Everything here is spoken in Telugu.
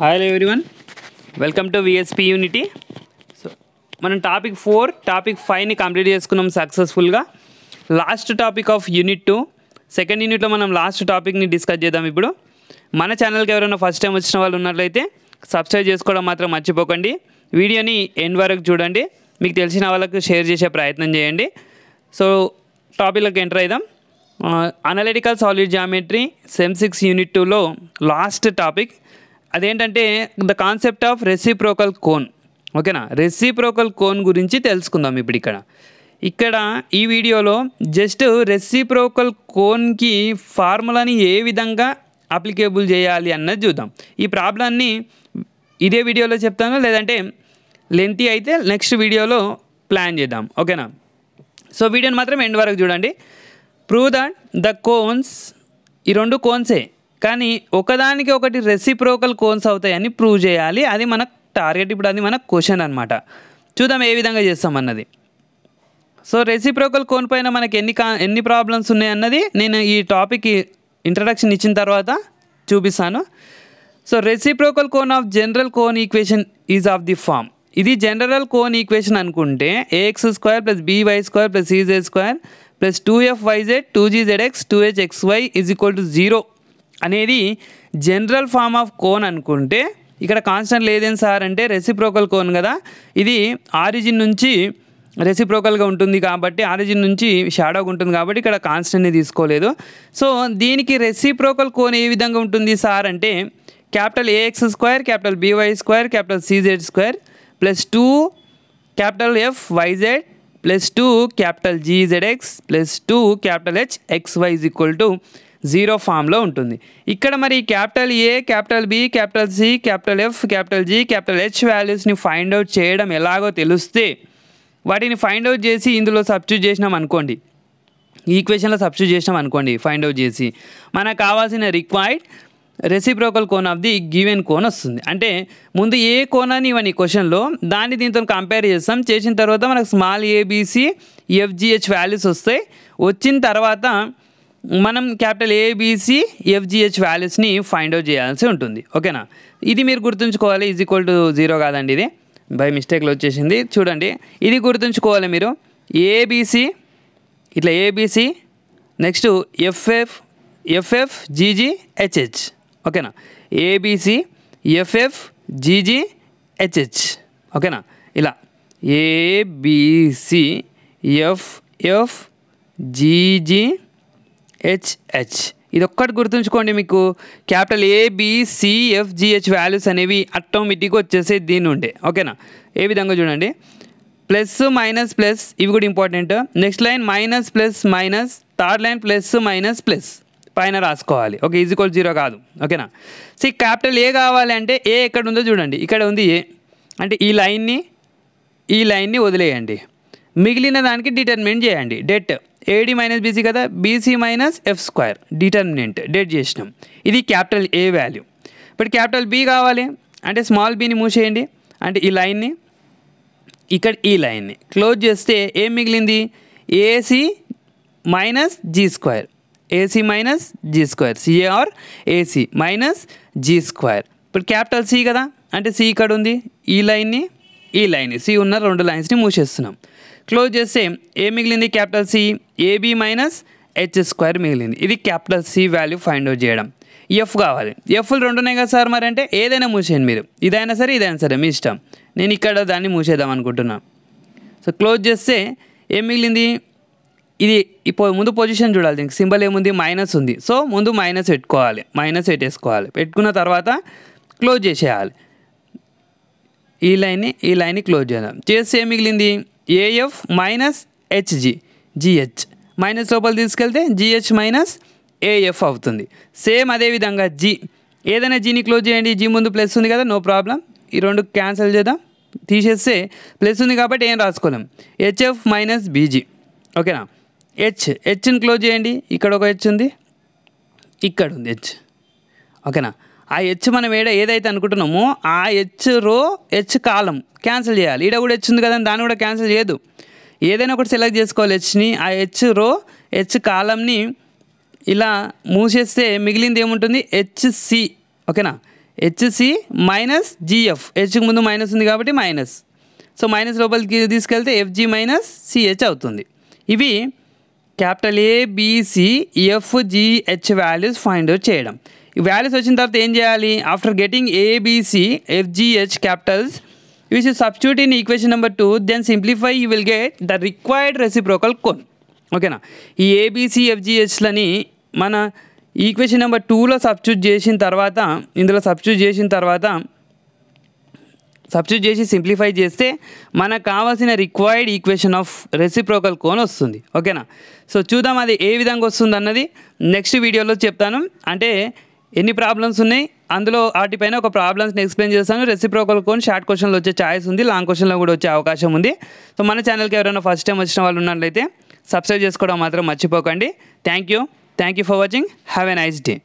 hi one welcome to VSP unity so మనం టాపిక్ ఫోర్ టాపిక్ ఫైవ్ని కంప్లీట్ చేసుకున్నాం సక్సెస్ఫుల్గా last topic of unit two second యూనిట్లో మనం లాస్ట్ టాపిక్ని డిస్కస్ చేద్దాం ఇప్పుడు మన ఛానల్కి ఎవరైనా ఫస్ట్ టైం వచ్చిన వాళ్ళు ఉన్నట్లయితే సబ్స్క్రైబ్ చేసుకోవడం మాత్రం మర్చిపోకండి వీడియోని ఎండ్ వరకు చూడండి మీకు తెలిసిన వాళ్ళకు షేర్ చేసే ప్రయత్నం చేయండి సో టాపిక్లోకి ఎంటర్ అయిదాం analytical solid geometry sem six unit టూలో లాస్ట్ టాపిక్ అదేంటంటే the concept of reciprocal cone ఓకేనా రెసిప్రోకల్ కోన్ గురించి తెలుసుకుందాం ఇప్పుడు ఇక్కడ ఇక్కడ ఈ వీడియోలో జస్ట్ రెసిప్రోకల్ కోన్కి ఫార్ములాని ఏ విధంగా అప్లికేబుల్ చేయాలి అన్నది చూద్దాం ఈ ప్రాబ్లాన్ని ఇదే వీడియోలో చెప్తాను లేదంటే లెంతీ అయితే నెక్స్ట్ వీడియోలో ప్లాన్ చేద్దాం ఓకేనా సో వీడియోని మాత్రం ఎండ్ వరకు చూడండి ప్రూవ్ దట్ ద కోన్స్ ఈ రెండు కోన్సే కానీ ఒకదానికి ఒకటి రెసిప్రోకల్ కోన్స్ అవుతాయని ప్రూవ్ చేయాలి అది మన టార్గెట్ ఇప్పుడు అది మన క్వశ్చన్ అనమాట చూద్దాం ఏ విధంగా చేస్తామన్నది సో రెసిప్రోకల్ కోన్ పైన మనకి ఎన్ని కా ఎన్ని ప్రాబ్లమ్స్ ఉన్నాయన్నది నేను ఈ టాపిక్ ఇంట్రడక్షన్ ఇచ్చిన తర్వాత చూపిస్తాను so reciprocal cone of general cone equation is of the form ఇది జనరల్ కోన్ ఈక్వేషన్ అనుకుంటే A X square plus B Y square plus C Z square plus two F Y Z two G Z X two H X Y is equal to zero అనేది జనరల్ ఫామ్ ఆఫ్ కోన్ అనుకుంటే ఇక్కడ కాన్స్టెంట్ లేదేం సార్ అంటే రెసిప్రోకల్ కోన్ కదా ఇది ఆరిజిన్ నుంచి రెసిప్రోకల్గా ఉంటుంది కాబట్టి ఆరిజిన్ నుంచి షాడోగా ఉంటుంది కాబట్టి ఇక్కడ కాన్స్టెంట్ని తీసుకోలేదు సో దీనికి రెసిప్రోకల్ కోన్ ఏ విధంగా ఉంటుంది సార్ అంటే capital A X square capital B Y square capital C Z square plus two capital F Y Z plus two capital G Z X plus two capital H X Y is equal to zero ఫామ్లో ఉంటుంది ఇక్కడ మరి capital A capital B capital C capital F capital G capital H వాల్యూస్ని ఫైండ్ అవుట్ చేయడం ఎలాగో తెలిస్తే వాటిని ఫైండ్ అవుట్ చేసి ఇందులో సబ్స్టిట్యూట్ చేసినాం అనుకోండి ఈక్వేషన్లో సబ్స్టిట్యూట్ చేసినాం అనుకోండి ఫైండ్ అవుట్ చేసి మనకు కావాల్సిన required reciprocal cone of the given cone వస్తుంది అంటే ముందు ఏ కోనాన్ని ఇవన్నీ క్వశ్చన్లో దాన్ని దీంతో కంపేర్ చేస్తాం చేసిన తర్వాత మనకు స్మాల్ ఏబీసీ ఎఫ్జిహెచ్ వాల్యూస్ వస్తాయి వచ్చిన తర్వాత మనం క్యాపిటల్ ఏబిసి ఎఫ్జిహెచ్ వాల్యూస్ని ఫైండ్ అవుట్ చేయాల్సి ఉంటుంది ఓకేనా ఇది మీరు గుర్తుంచుకోవాలి ఈజ్ ఈక్వల్ టు జీరో కాదండి ఇది బై మిస్టేక్లో వచ్చేసింది చూడండి ఇది గుర్తుంచుకోవాలి మీరు ఏబిసి ఇట్లా A B C next F F F F G G H H ఓకేనా ఏబిసి ఎఫ్ఎఫ్ జీజీ హెచ్హెచ్ ఓకేనా ఇలా ఏబిసి ఎఫ్ఎఫ్ జీజీ హెచ్హెచ్ ఇది ఒక్కటి గుర్తుంచుకోండి మీకు క్యాపిటల్ ఏబిసిఎఫ్జిహెచ్ వాల్యూస్ అనేవి ఆటోమేటిక్గా వచ్చేసే దీని ఉండే ఓకేనా ఏ విధంగా చూడండి ప్లస్ మైనస్ ప్లస్ ఇవి కూడా important next line minus plus minus third line plus minus plus పైన రాసుకోవాలి ఓకే ఈజ్కోల్ జీరో కాదు ఓకేనా సో క్యాపిటల్ ఏ కావాలంటే ఏ ఎక్కడ ఉందో చూడండి ఇక్కడ ఉంది ఏ అంటే ఈ లైన్ని ఈ లైన్ని వదిలేయండి మిగిలిన దానికి డిటర్మిన్ చేయండి డెట్ ఏడి మైనస్ బీసీ కదా BC minus F square determinant det చేసినాం ఇది క్యాపిటల్ ఏ వాల్యూ ఇప్పుడు క్యాపిటల్ బి కావాలి అంటే స్మాల్ బీని మూసేయండి అంటే ఈ లైన్ని ఇక్కడ ఈ లైన్ని క్లోజ్ చేస్తే ఏం మిగిలింది AC minus G square AC minus G square CA AC minus G square ఇప్పుడు క్యాపిటల్ సి కదా అంటే సి ఇక్కడ ఉంది ఈ లైన్ని ఈ లైన్ సి ఉన్న రెండు లైన్స్ని మూసేస్తున్నాం క్లోజ్ చేస్తే ఏ మిగిలింది capital C AB minus H square మిగిలింది ఇది capital C value find out చేయడం ఎఫ్ కావాలి ఎఫ్లు రెండు ఉన్నాయి కదా సార్ మరి అంటే ఏదైనా మూసేయండి మీరు ఇదైనా సరే ఇదైనా సరే మీ ఇష్టం నేను ఇక్కడ దాన్ని మూసేద్దాం అనుకుంటున్నాను సో క్లోజ్ చేస్తే ఏం మిగిలింది ఇది ఇప్పుడు ముందు పొజిషన్ చూడాలి దీనికి సింబల్ ఏముంది మైనస్ ఉంది సో ముందు మైనస్ పెట్టుకోవాలి మైనస్ పెట్టేసుకోవాలి పెట్టుకున్న తర్వాత క్లోజ్ చేసేయాలి ఈ లైన్ని ఈ లైన్ని క్లోజ్ చేద్దాం చేస్తే ఏం మిగిలింది AF minus HG GH minus లోపల తీసుకెళ్తే జిహెచ్ మైనస్ ఏఎఫ్ అవుతుంది సేమ్ అదేవిధంగా జి ఏదైనా జీని క్లోజ్ చేయండి జీ ముందు ప్లస్ ఉంది కదా నో ప్రాబ్లం ఈ రెండు క్యాన్సిల్ చేద్దాం తీసేస్తే ప్లస్ ఉంది కాబట్టి ఏం రాసుకోలేం హెచ్ఎఫ్ మైనస్ బీజీ ఓకేనా హెచ్ హెచ్ని క్లోజ్ చేయండి ఇక్కడ ఒక హెచ్ ఉంది ఇక్కడ ఉంది హెచ్ ఓకేనా ఆ హెచ్ మనం ఏడ ఏదైతే అనుకుంటున్నామో ఆ హెచ్ రో హెచ్ కాలం క్యాన్సిల్ చేయాలి ఈడ కూడా హెచ్ ఉంది కదా దాన్ని కూడా క్యాన్సిల్ చేయదు ఏదైనా ఒకటి సెలెక్ట్ చేసుకోవాలి హెచ్ని ఆ హెచ్ రో హెచ్ కాలంని ఇలా మూసేస్తే మిగిలింది ఏముంటుంది హెచ్సి ఓకేనా హెచ్సి మైనస్ జిఎఫ్ హెచ్కి ముందు మైనస్ ఉంది కాబట్టి మైనస్ సో మైనస్ లోపలికి తీసుకెళ్తే ఎఫ్జి మైనస్ సిహెచ్ అవుతుంది ఇవి capital ABCF GH values find out చేయడం వ్యాల్యూస్ వచ్చిన తర్వాత ఏం చేయాలి after getting ABC FGH capitals you should substitute in equation number two then simplify you will get the required reciprocal cone ఓకేనా ఈ ఏబిసి ఎఫ్జిహెచ్లని మన ఈక్వేషన్ నెంబర్ టూలో సబ్స్టిట్యూట్ చేసిన తర్వాత ఇందులో సబ్స్టిట్యూట్ చేసిన తర్వాత సబ్స్టిట్యూట్ చేసి సింప్లిఫై చేస్తే మనకు కావాల్సిన required equation of reciprocal cone వస్తుంది ఓకేనా సో చూద్దాం అది ఏ విధంగా వస్తుంది అన్నది నెక్స్ట్ వీడియోలో చెప్తాను అంటే ఎన్ని ప్రాబ్లమ్స్ ఉన్నాయి అందులో వాటిపైన ఒక ప్రాబ్లమ్స్ని ఎక్స్ప్లెయిన్ చేస్తాను రెసిప్రోకల్ కోన్ షార్ట్ క్వశ్చన్లో వచ్చే ఛాయిస్ ఉంది లాంగ్ క్వశ్చన్లో కూడా వచ్చే అవకాశం ఉంది సో మన ఛానల్కి ఎవరైనా ఫస్ట్ టైం వచ్చిన వాళ్ళు ఉన్నట్లయితే సబ్స్క్రైబ్ చేసుకోవడం మాత్రం మర్చిపోకండి thank you thank you for watching have a nice day